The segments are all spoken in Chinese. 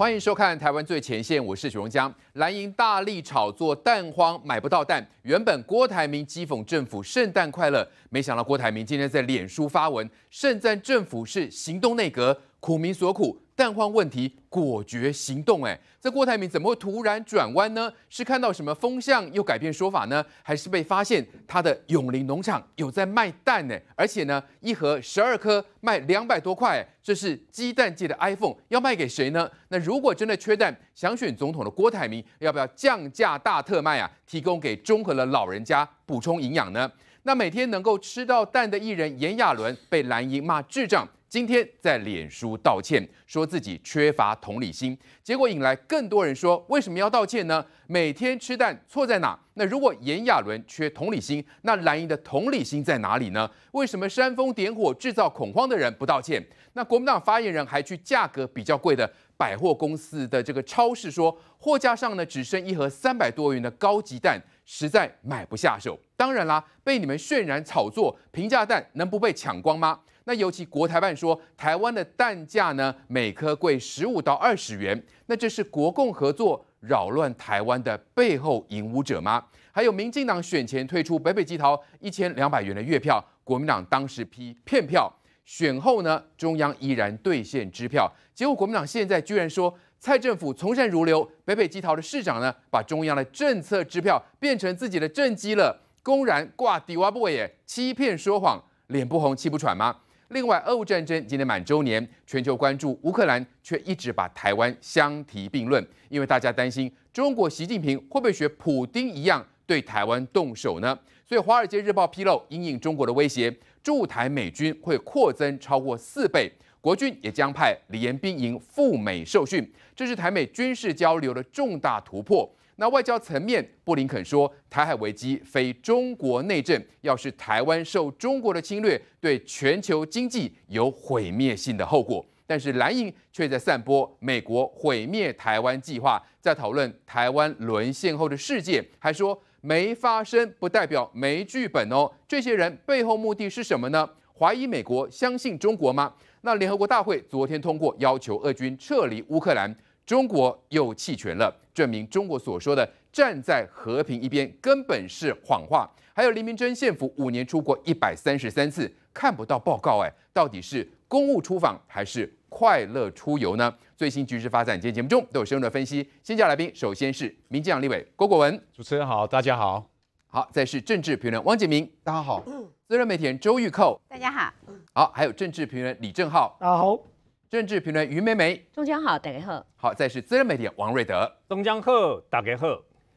欢迎收看《台湾最前线》，我是许荣江。蓝营大力炒作蛋荒，买不到蛋。原本郭台铭讥讽政府“圣诞快乐”，没想到郭台铭今天在脸书发文，盛赞政府是行动内阁。苦民所苦，蛋荒问题果决行动。哎，这郭台铭怎么会突然转弯呢？是看到什么风向又改变说法呢？还是被发现他的永林农场有在卖蛋呢？而且呢，一盒十二颗卖两百多块，这是鸡蛋界的 iPhone，要卖给谁呢？那如果真的缺蛋，想选总统的郭台铭要不要降价大特卖啊？提供给中和的老人家补充营养呢？那每天能够吃到蛋的艺人炎亚纶被蓝营骂智障。今天在脸书道歉，说自己缺乏同理心，结果引来更多人说：为什么要道歉呢？每天吃蛋错在哪？那如果严亚伦缺同理心，那蓝营的同理心在哪里呢？为什么煽风点火、制造恐慌的人不道歉？那国民党发言人还去价格比较贵的百货公司的这个超市说，货架上呢只剩一盒三百多元的高级蛋，实在买不下手。当然啦，被你们渲染炒作、平价蛋能不被抢光吗？那尤其国台办说，台湾的蛋价呢每颗贵十五到二十元，那这是国共合作扰乱台湾的背后引伍者吗？还有，民进党选前推出北北基桃一千两百元的月票，国民党当时批骗票，选后呢，中央依然兑现支票，结果国民党现在居然说蔡政府从善如流，北北基桃的市长呢把中央的政策支票变成自己的政绩了，公然挂底挖部位，欺骗说谎，脸不红气不喘吗？另外，俄乌战争今年满周年，全球关注乌克兰，却一直把台湾相提并论，因为大家担心中国习近平会不会学普京一样对台湾动手呢？所以，《华尔街日报》披露，因应中国的威胁，驻台美军会扩增超过四倍，国军也将派联兵营赴美受训，这是台美军事交流的重大突破。那外交层面，布林肯说，台海危机非中国内政，要是台湾受中国的侵略，对全球经济有毁灭性的后果。但是蓝营却在散播美国毁灭台湾计划，在讨论台湾沦陷后的世界，还说没发生不代表没剧本哦。这些人背后目的是什么呢？怀疑美国，相信中国吗？那联合国大会昨天通过，要求俄军撤离乌克兰。中国又弃权了，证明中国所说的站在和平一边根本是谎话。还有黎明珍现府五年出国一百三十三次，看不到报告哎，到底是公务出访还是快乐出游呢？最新局势发展，今天节目中都有深入的分析。先叫来宾，首先是民进党立委郭国文，主持人好，大家好好。再是政治评论汪建民，大家好。资深媒体人周玉蔻，大家好。好，还有政治评论李正浩，大家好。政治评论于美美，中江好，大家好。好，再是资深媒体王瑞德，中江好，大家好。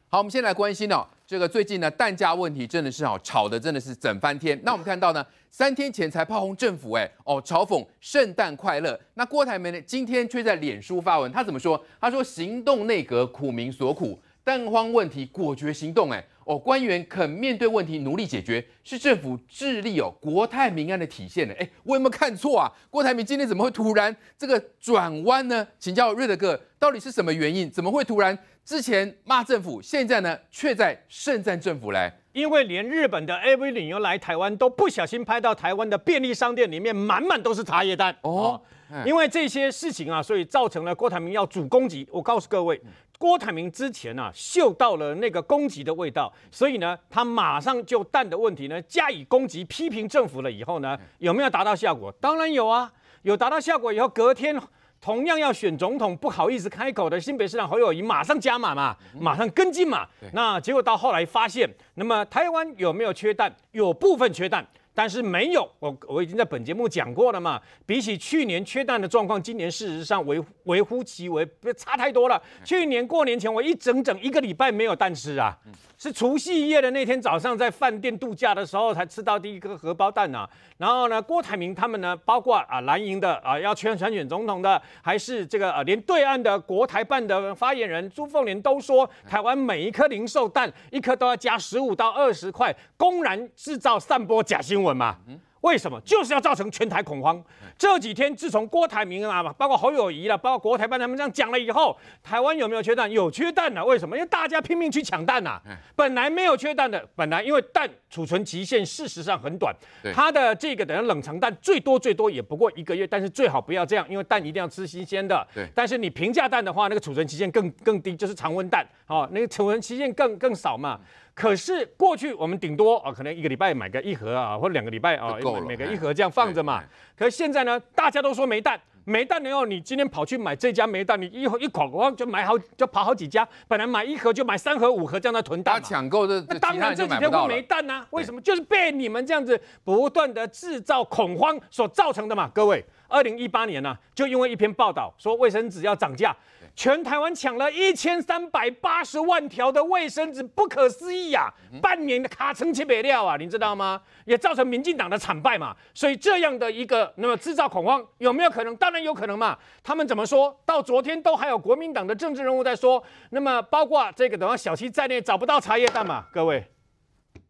好，我们先来关心哦，这个最近呢，蛋价问题真的是好炒的真的是整翻天。那我们看到呢，三天前才炮轰政府，哎哦，嘲讽圣诞快乐。那郭台铭呢，今天却在脸书发文，他怎么说？他说，行动内阁苦民所苦，蛋荒问题果决行动，哎。哦，官员肯面对问题，努力解决，是政府致力哦国泰民安的体现呢。哎，我有没有看错啊？郭台铭今天怎么会突然这个转弯呢？请教瑞德哥，到底是什么原因？怎么会突然之前骂政府，现在呢却在盛赞政府来？因为连日本的 AV 女优来台湾都不小心拍到台湾的便利商店里面满满都是茶叶蛋哦，因为这些事情啊，所以造成了郭台铭要主攻击。我告诉各位，郭台铭之前呢嗅到了那个攻击的味道，所以呢他马上就蛋的问题呢加以攻击批评政府了。以后呢有没有达到效果？当然有啊，有达到效果以后隔天。同样要选总统，不好意思开口的新北市长侯友谊马上加码嘛，马上跟进嘛。那结果到后来发现，那么台湾有没有缺蛋？有部分缺蛋。但是没有，我我已经在本节目讲过了嘛。比起去年缺蛋的状况，今年事实上微维乎其维差太多了。去年过年前，我一整整一个礼拜没有蛋吃啊，是除夕夜的那天早上，在饭店度假的时候才吃到第一颗荷包蛋啊。然后呢，郭台铭他们呢，包括啊蓝营的啊要全选总统的，还是这个啊连对岸的国台办的发言人朱凤莲都说，台湾每一颗零售蛋一颗都要加十五到二十块，公然制造散播假新闻。稳嘛？嗯，为什么？就是要造成全台恐慌。这几天自从郭台铭啊包括侯友谊了，包括国台办他们这样讲了以后，台湾有没有缺蛋？有缺蛋呢？为什么？因为大家拼命去抢蛋呐。本来没有缺蛋的，本来因为蛋储存期限事实上很短，它的这个等于冷藏蛋最多最多也不过一个月，但是最好不要这样，因为蛋一定要吃新鲜的。但是你平价蛋的话，那个储存期限更更低，就是常温蛋，哦，那个储存期限更更少嘛。可是过去我们顶多啊，可能一个礼拜买个一盒啊，或者两个礼拜啊，因每个一盒这样放着嘛。可是现在呢，大家都说没蛋，没蛋了哦！你今天跑去买这家没蛋，你一一捆，往就买好，就跑好几家。本来买一盒就买三盒、五盒这样的囤蛋。他抢购的，那当然这几天会没蛋呐！为什么？就是被你们这样子不断的制造恐慌所造成的嘛，各位。二零一八年呢，就因为一篇报道说卫生纸要涨价。全台湾抢了一千三百八十万条的卫生纸，不可思议呀！半年的卡成七北料啊，你知道吗？也造成民进党的惨败嘛。所以这样的一个那么制造恐慌有没有可能？当然有可能嘛。他们怎么说到昨天都还有国民党的政治人物在说，那么包括这个等下小七在内找不到茶叶蛋嘛？各位，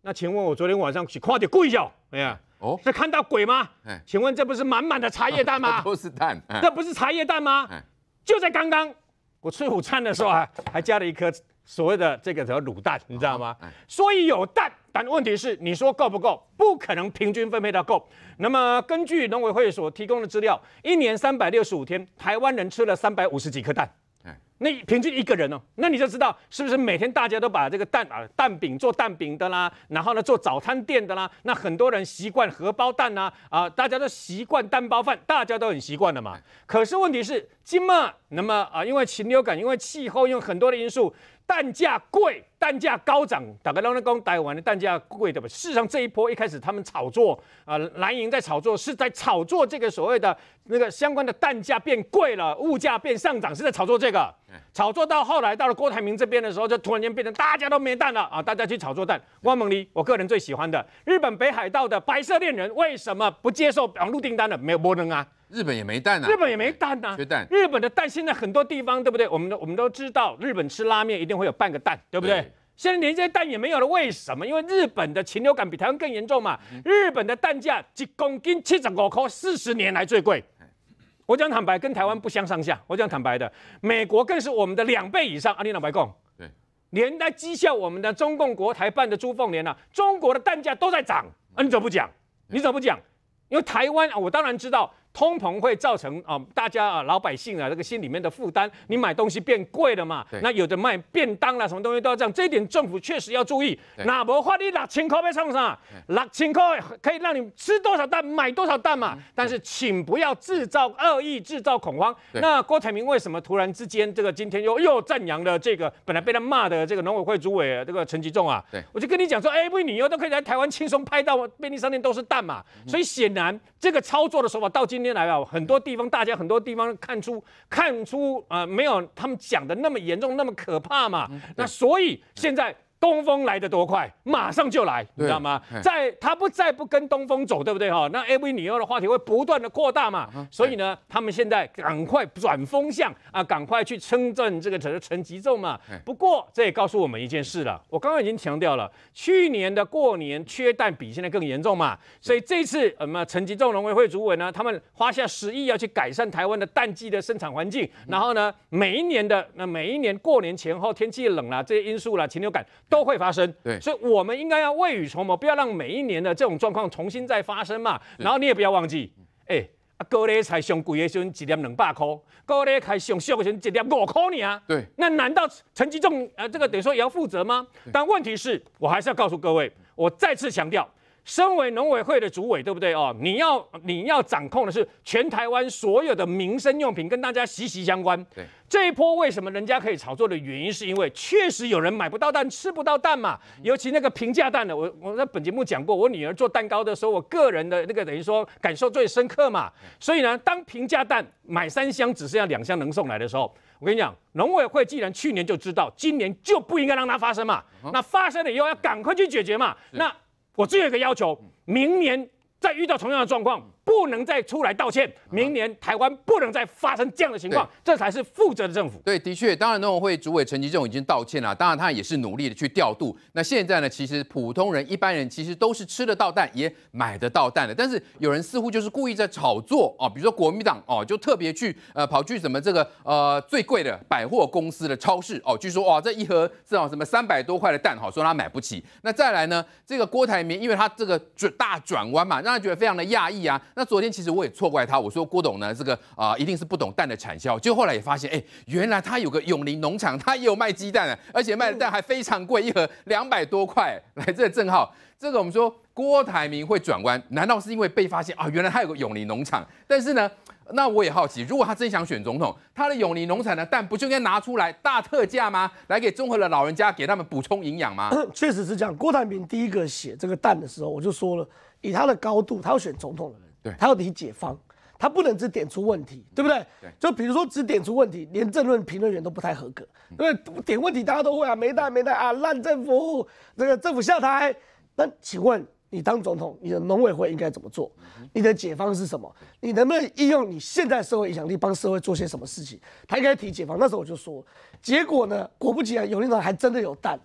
那请问我昨天晚上去快点跪下，哎呀，哦，是看到鬼吗？请问这不是满满的茶叶蛋吗？都是蛋，这不是茶叶蛋吗？就在刚刚。我吃午餐的时候啊，还加了一颗所谓的这个叫卤蛋，你知道吗？所以有蛋，但问题是你说够不够？不可能平均分配到够。那么根据农委会所提供的资料，一年三百六十五天，台湾人吃了三百五十几颗蛋。那平均一个人哦，那你就知道是不是每天大家都把这个蛋啊蛋饼做蛋饼的啦，然后呢做早餐店的啦，那很多人习惯荷包蛋呐啊，大家都习惯蛋包饭，大家都很习惯的嘛。可是问题是今嘛那么啊，因为禽流感，因为气候，因为很多的因素。蛋价贵，蛋价高涨。打个刚刚打完的蛋价贵，的不？事实上，这一波一开始他们炒作啊，蓝营在炒作，是在炒作这个所谓的那个相关的蛋价变贵了，物价变上涨，是在炒作这个。炒作到后来到了郭台铭这边的时候，就突然间变成大家都没蛋了啊！大家去炒作蛋。汪孟黎，我个人最喜欢的日本北海道的白色恋人，为什么不接受网络订单了？没有波能啊？日本也没蛋啊！日本也没蛋啊！缺蛋。日本的蛋现在很多地方，对不对？我们我们都知道，日本吃拉面一定会有半个蛋，对不对？现在连这些蛋也没有了，为什么？因为日本的禽流感比台湾更严重嘛。日本的蛋价一公斤七十五块，四十年来最贵。我讲坦白，跟台湾不相上下。我讲坦白的，美国更是我们的两倍以上。阿你老白讲，对，连带讥笑我们的中共国台办的朱凤莲啊，中国的蛋价都在涨，你怎么不讲？你怎么不讲？因为台湾，我当然知道。通膨会造成啊，大家啊，老百姓啊，这个心里面的负担，你买东西变贵了嘛？那有的卖便当啦，什么东西都要这样，这一点政府确实要注意。那不话你六千块，别上上？六千块可以让你吃多少蛋，买多少蛋嘛？但是请不要制造恶意，制造恐慌。那郭台铭为什么突然之间这个今天又又赞扬了这个本来被他骂的这个农委会主委这个陈吉仲啊？我就跟你讲说，哎，不女优都可以在台湾轻松拍到便利商店都是蛋嘛？所以显然这个操作的手法到今。今天来啊，很多地方，大家很多地方看出看出啊，没有他们讲的那么严重，那么可怕嘛。那所以现在。东风来得多快，马上就来，你知道吗？在他不再不跟东风走，对不对哈？那 AV 女优的话题会不断的扩大嘛？所以呢，他们现在赶快转风向啊，赶快去称赞这个陈陈吉仲嘛。不过这也告诉我们一件事了，我刚刚已经强调了，去年的过年缺蛋比现在更严重嘛。所以这次什么陈吉仲农委会主委呢？他们花下十亿要去改善台湾的蛋季的生产环境，然后呢，每一年的那每一年过年前后天气冷了，这些因素了禽流感。都会发生，对，所以我们应该要未雨绸缪，不要让每一年的这种状况重新再发生嘛。然后你也不要忘记，哎，高咧才上贵的时候一点两百块，高咧才上熊的，时候一点五块呢啊。对，那难道成绩重呃，这个等于说也要负责吗？但问题是，我还是要告诉各位，我再次强调。身为农委会的主委，对不对哦？你要你要掌控的是全台湾所有的民生用品，跟大家息息相关。对这一波为什么人家可以炒作的原因，是因为确实有人买不到蛋，吃不到蛋嘛。尤其那个平价蛋的，我我在本节目讲过，我女儿做蛋糕的时候，我个人的那个等于说感受最深刻嘛。所以呢，当平价蛋买三箱只剩下两箱能送来的时候，我跟你讲，农委会既然去年就知道，今年就不应该让它发生嘛。那发生了以后要赶快去解决嘛。那我只有一个要求，明年再遇到同样的状况。不能再出来道歉。明年台湾不能再发生这样的情况，这才是负责的政府。对，的确，当然农委会主委陈吉仲已经道歉了，当然他也是努力的去调度。那现在呢，其实普通人、一般人其实都是吃得到蛋，也买得到蛋的。但是有人似乎就是故意在炒作啊，比如说国民党哦，就特别去呃跑去什么这个呃最贵的百货公司的超市哦，据说哇这一盒至少什么三百多块的蛋哈，说他买不起。那再来呢，这个郭台铭因为他这个大转弯嘛，让他觉得非常的讶异啊。那昨天其实我也错怪他，我说郭董呢，这个啊一定是不懂蛋的产销。就后来也发现，哎，原来他有个永林农场，他也有卖鸡蛋的，而且卖的蛋还非常贵，一盒两百多块。来，这个正好，这个我们说郭台铭会转弯，难道是因为被发现啊？原来他有个永林农场。但是呢，那我也好奇，如果他真想选总统，他的永林农场的蛋不就应该拿出来大特价吗？来给中合的老人家给他们补充营养吗？确实是这样。郭台铭第一个写这个蛋的时候，我就说了，以他的高度，他要选总统的。他要提解方，他不能只点出问题，对不对？就比如说只点出问题，连政论评论员都不太合格，因为点问题大家都会啊，没带没带啊，烂政府，这个政府下台。那请问你当总统，你的农委会应该怎么做？你的解方是什么？你能不能应用你现在社会影响力，帮社会做些什么事情？他应该提解方。那时候我就说，结果呢，果不其然，有先种还真的有蛋。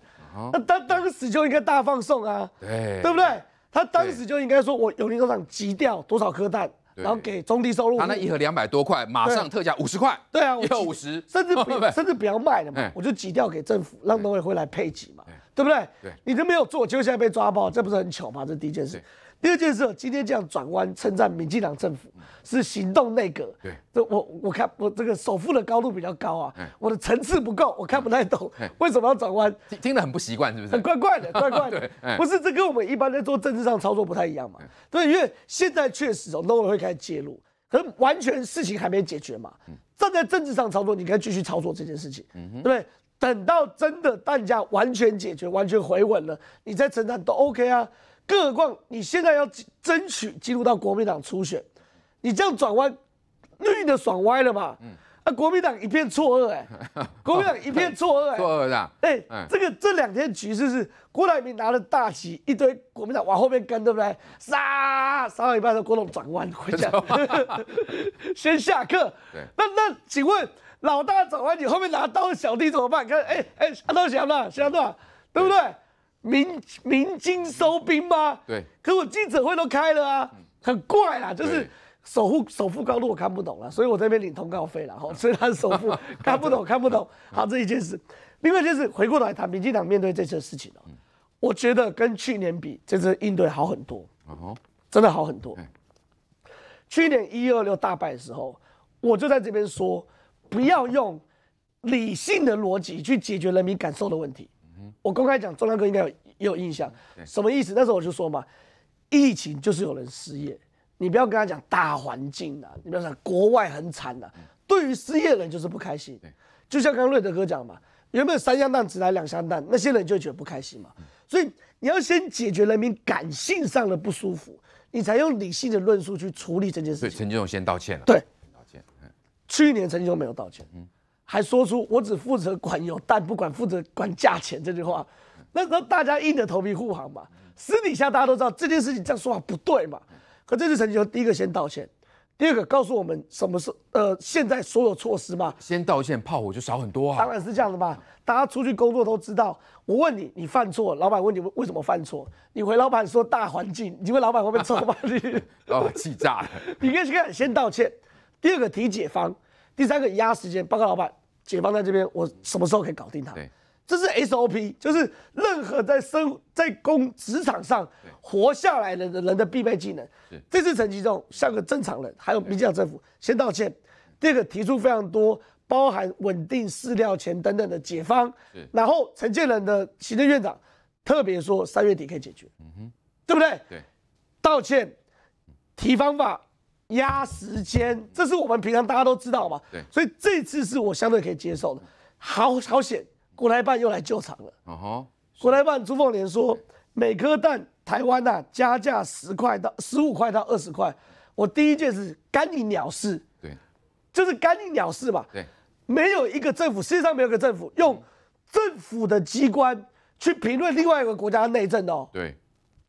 那当当时就应该大放送啊，对不对？他当时就应该说：“我永宁工厂挤掉多少颗蛋，然后给中低收入。”他那一盒两百多块，马上特价五十块。对啊，要五十，甚至 甚至不要卖了嘛？我就挤掉给政府，让农委会来配给嘛，对不对？对，你都没有做，结果现在被抓包，这不是很巧吗？这第一件事。第二件事，今天这样转弯称赞民进党政府是行动内阁，对，这我我看我这个首付的高度比较高啊，我的层次不够，我看不太懂为什么要转弯，听得很不习惯，是不是？很怪怪的，怪怪的，不是这跟我们一般在做政治上操作不太一样嘛？对，因为现在确实哦，都会开始介入，可是完全事情还没解决嘛，站在政治上操作，你可以继续操作这件事情，对不对？等到真的弹价完全解决，完全回稳了，你再称赞都 OK 啊。更何况你现在要争取进入到国民党初选，你这样转弯，绿的爽歪了嘛？嗯，啊，国民党一片错愕，哎，国民党一片错愕，错愕的，哎，这个这两天局势是郭台铭拿了大旗，一堆国民党往后面跟，对不对？杀杀到一半，的郭董转弯回家，先下课。那那请问老大转弯，你后面拿刀的小弟怎么办？看，哎哎，拿刀小的，小的，对不对？明明金收兵吗？对，可我记者会都开了啊，很怪啊，就是首富首富高，度我看不懂了，所以我这边领通告费了哈。他是首富 看不懂，看不懂，好这一件事。另外就是回过头来谈民进党面对这次事情哦，我觉得跟去年比，这次应对好很多哦，真的好很多。去年一二六大败的时候，我就在这边说，不要用理性的逻辑去解决人民感受的问题。我公开讲，中南哥应该有有印象，什么意思？那时候我就说嘛，疫情就是有人失业，你不要跟他讲大环境啊，你不要讲国外很惨呐，对于失业人就是不开心。就像刚刚瑞德哥讲嘛，原本三箱蛋只来两箱蛋，那些人就觉得不开心嘛。所以你要先解决人民感性上的不舒服，你才用理性的论述去处理这件事情。对，陈建勇先道歉了。对，道歉。去年陈建勇没有道歉。嗯。还说出我只负责管油，但不管负责管价钱这句话，那那大家硬着头皮护航嘛。私底下大家都知道这件事情这样说法不对嘛。可这次陈杰就第一个先道歉，第二个告诉我们什么是呃现在所有措施嘛。先道歉，炮火就少很多啊。当然是这样的嘛。大家出去工作都知道。我问你，你犯错，老板问你为什么犯错，你回老板说大环境，你问老板会会臭骂你？老 板气炸了。你可以去看先道歉，第二个提解方，第三个压时间，报告老板。解方在这边，我什么时候可以搞定他？对，这是 SOP，就是任何在生在工职场上活下来的人的必备技能。对，这次陈吉仲像个正常人，还有民进政府先道歉，第二个提出非常多包含稳定饲料钱等等的解方。对，然后陈建仁的行政院长特别说三月底可以解决，嗯哼，对不对？对，道歉，提方法。压时间，这是我们平常大家都知道嘛。对，所以这次是我相对可以接受的。好好险，国台办又来救场了。哦，国台办朱凤莲说，每颗蛋台湾呐加价十块到十五块到二十块。我第一件事干你鸟事。对，就是干你鸟事嘛。对，没有一个政府，世界上没有一个政府用政府的机关去评论另外一个国家内政哦。对，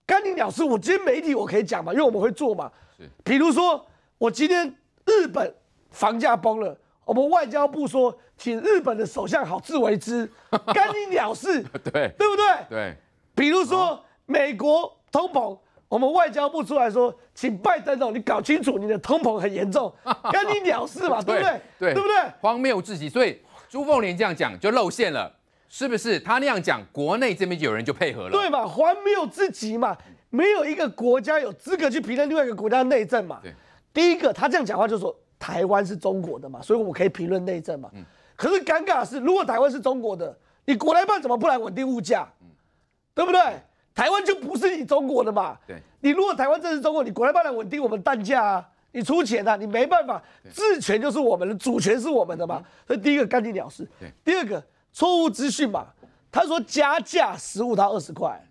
干你鸟事，我今天媒体我可以讲嘛，因为我们会做嘛。是，比如说。我今天日本房价崩了，我们外交部说，请日本的首相好自为之，干你了事。对对不对？对。比如说美国通膨，我们外交部出来说，请拜登哦，你搞清楚你的通膨很严重，干你了事嘛，对不对？对，对不对？荒谬至极。所以朱凤莲这样讲就露馅了，是不是？他那样讲，国内这边有人就配合了。对嘛？荒谬至极嘛，没有一个国家有资格去评论另外一个国家的内政嘛。对。第一个，他这样讲话就是说台湾是中国的嘛，所以我们可以评论内政嘛。嗯。可是尴尬的是，如果台湾是中国的，你国台办怎么不来稳定物价？嗯，对不对？台湾就不是你中国的嘛。对。你如果台湾真是中国，你国台办来稳定我们蛋价啊？你出钱啊？你没办法，治权就是我们的，主权是我们的嘛。所以第一个干净了事。第二个错误资讯嘛，他说加价十五到二十块，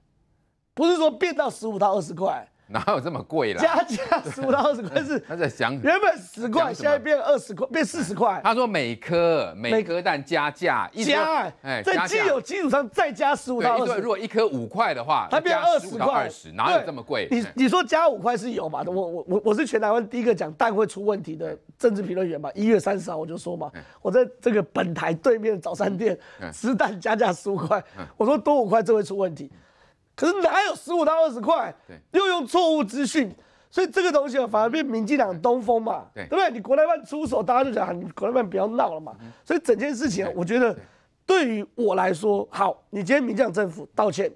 不是说变到十五到二十块。哪有这么贵了？加价十五到二十块是 他在想，原本十块，现在变二十块，变四十块。他说每颗每颗蛋加价，加哎，在基有基础上再加十五到二十。如果一颗五块的话，它变二十到二十，哪有这么贵？你你说加五块是有嘛？我我我我是全台湾第一个讲蛋会出问题的政治评论员嘛？一月三十号我就说嘛，我在这个本台对面早餐店，十蛋加价十五块，我说多五块就会出问题。可是哪有十五到二十块？又用错误资讯，所以这个东西啊，反而变民进党东风嘛，对不对？你国台办出手，大家就讲你国台办不要闹了嘛。所以整件事情我觉得对于我来说，好，你今天民进党政府道歉，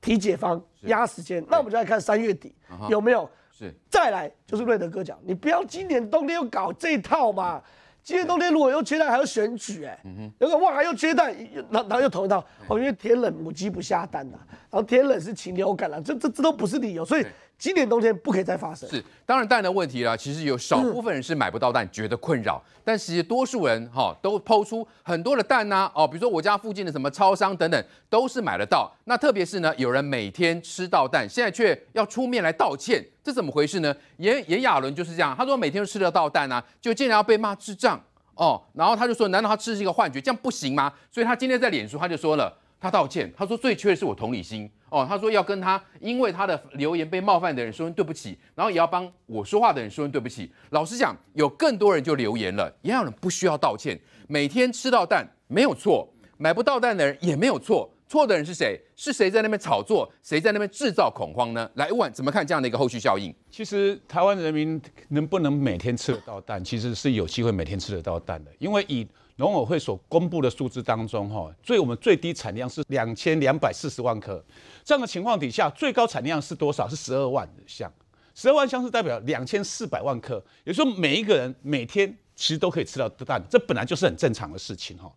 提解方压时间，那我们就来看三月底有没有？是再来就是瑞德哥讲，你不要今年冬天又搞这套嘛。今年冬天如果又缺蛋，还要选举哎，那个哇还要缺蛋，然然后又投一哦，因为天冷母鸡不下蛋啊，然后天冷是禽流感了，这这这都不是理由，所以。今年冬天不可以再发生。是，当然蛋的问题了。其实有少部分人是买不到蛋，觉得困扰。但其实多数人哈都抛出很多的蛋呐，哦，比如说我家附近的什么超商等等都是买得到。那特别是呢，有人每天吃到蛋，现在却要出面来道歉，这怎么回事呢？颜颜亚伦就是这样，他说每天都吃得到蛋啊，就竟然要被骂智障哦。然后他就说，难道他吃是一个幻觉？这样不行吗？所以他今天在脸书他就说了，他道歉，他说最缺的是我同理心。哦，他说要跟他因为他的留言被冒犯的人说对不起，然后也要帮我说话的人说对不起。老实讲，有更多人就留言了，也有人不需要道歉。每天吃到蛋没有错，买不到蛋的人也没有错。错的人是谁？是谁在那边炒作？谁在那边制造恐慌呢？来问，怎么看这样的一个后续效应？其实台湾人民能不能每天吃得到蛋，其实是有机会每天吃得到蛋的，因为以农委会所公布的数字当中，哈，最我们最低产量是两千两百四十万颗。这样的情况底下，最高产量是多少？是十二万箱。十二万箱是代表两千四百万颗，也就是说，每一个人每天其实都可以吃到蛋，这本来就是很正常的事情，哈。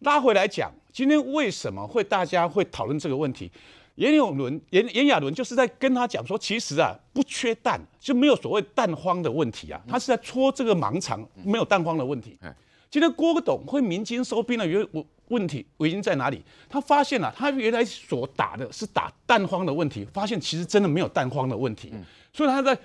拉回来讲，今天为什么会大家会讨论这个问题？严永伦、严严亚伦就是在跟他讲说，其实啊，不缺蛋就没有所谓蛋荒的问题啊。他是在戳这个盲肠，没有蛋荒的问题。今天郭董会民金收兵了，原问问题原因在哪里？他发现了，他原来所打的是打蛋荒的问题，发现其实真的没有蛋荒的问题，所以他在。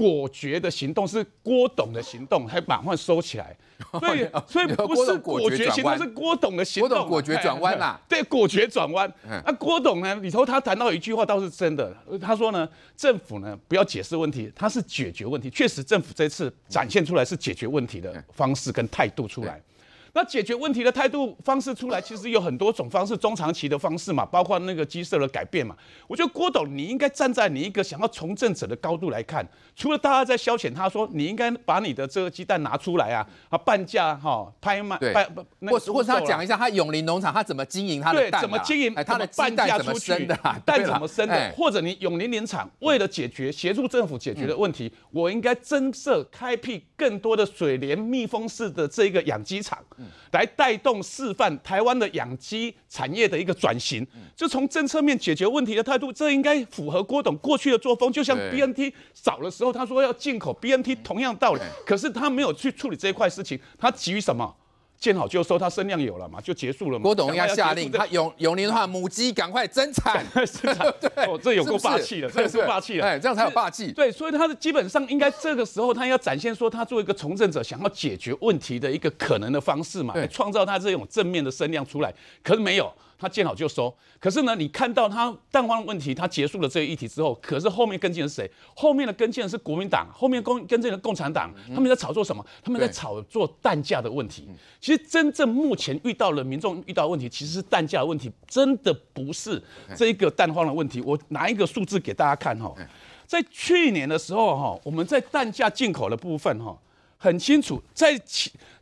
果决的行动是郭董的行动，还把话收起来。所以，所以不是果决行动，是郭董的行动。郭董果决转弯啦。对，果决转弯。那郭董呢？里头他谈到一句话倒是真的，他说呢，政府呢不要解释问题，他是解决问题。确实，政府这次展现出来是解决问题的方式跟态度出来。那解决问题的态度方式出来，其实有很多种方式，中长期的方式嘛，包括那个鸡舍的改变嘛。我觉得郭董，你应该站在你一个想要从政者的高度来看，除了大家在消遣，他说你应该把你的这个鸡蛋拿出来啊，啊，半价哈拍卖，或或是他讲一下他永林农场他怎么经营他的蛋，怎么经营他的半价出去的蛋怎么生的，或者你永林林场为了解决协助政府解决的问题，我应该增设开辟更多的水帘密封式的这个养鸡场。来带动示范台湾的养鸡产业的一个转型，就从政策面解决问题的态度，这应该符合郭董过去的作风。就像 BNT 少的时候，他说要进口 BNT，同样道理，可是他没有去处理这一块事情，他急于什么？见好就收，他生量有了嘛，就结束了嘛。郭董应该下令，他永永宁的话，母鸡赶快增产。生 产，对，哦，这有够霸气的，这是霸气，的，哎，这样才有霸气。对，所以他的基本上应该这个时候，他要展现说，他作为一个从政者，想要解决问题的一个可能的方式嘛，创造他这种正面的声量出来，可是没有。他见好就收，可是呢，你看到他蛋荒的问题，他结束了这个议题之后，可是后面跟进的是谁？后面的跟进的是国民党，后面跟跟进的共产党，他们在炒作什么？他们在炒作蛋价的问题。其实真正目前遇到了民众遇到问题，其实是蛋价的问题，真的不是这一个蛋荒的问题。我拿一个数字给大家看哈，在去年的时候哈，我们在蛋价进口的部分哈，很清楚在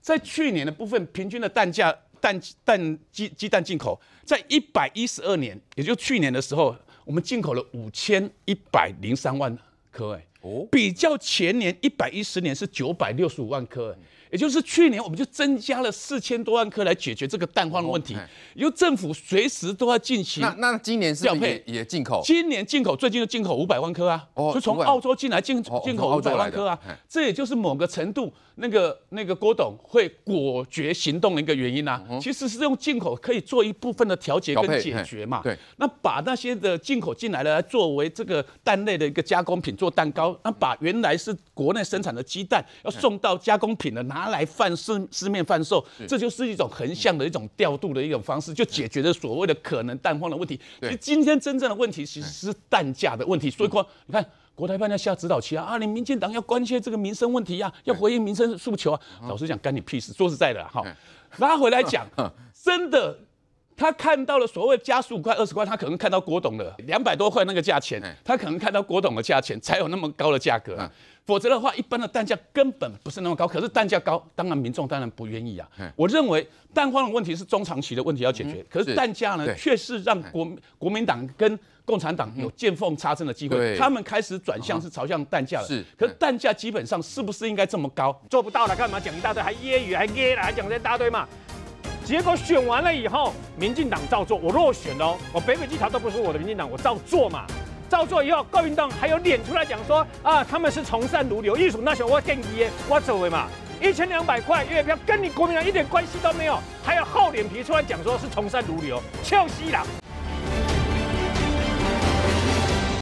在去年的部分平均的蛋价。蛋蛋鸡鸡蛋进口，在一百一十二年，也就去年的时候，我们进口了五千一百零三万颗哎，哦，比较前年一百一十年是九百六十五万颗。也就是去年我们就增加了四千多万颗来解决这个蛋荒的问题，由政府随时都要进行。那那今年是调配也进口？今年进口最近就进口五百万颗啊，就从澳洲进来进进口五百万颗啊。这也就是某个程度那个那个郭董会果决行动的一个原因啊。其实是用进口可以做一部分的调节跟解决嘛。对，那把那些的进口进来的来作为这个蛋类的一个加工品做蛋糕，那把原来是国内生产的鸡蛋要送到加工品的拿。拿来贩市市面贩售，这就是一种横向的一种调度的一种方式，就解决了所谓的可能淡荒的问题。对，今天真正的问题其实是蛋价的问题。所以说你看国台办在下指导期啊，啊，你民进党要关切这个民生问题呀，要回应民生诉求啊。老实讲，干你屁事！说实在的，哈，拉回来讲，真的，他看到了所谓加速块二十块，他可能看到国董的两百多块那个价钱，他可能看到国董的价钱才有那么高的价格。否则的话，一般的蛋价根本不是那么高。可是单价高，当然民众当然不愿意啊。我认为蛋荒的问题是中长期的问题要解决，可是蛋价呢，却是让国国民党跟共产党有见缝插针的机会。他们开始转向是朝向蛋价了。是，可是蛋价基本上是不是应该这么高？做不到啦，干嘛讲一大堆，还揶揄，还揶了，还讲这一大堆嘛？结果选完了以后，民进党照做，我落选喽，我北北基桃都不是我的，民进党我照做嘛。照做以后够运动，还有脸出来讲说啊，他们是从善如流。艺术那些我建议，我走谓嘛，一千两百块月票跟你国民党一点关系都没有，还有厚脸皮出来讲说是从善如流，臭西啦。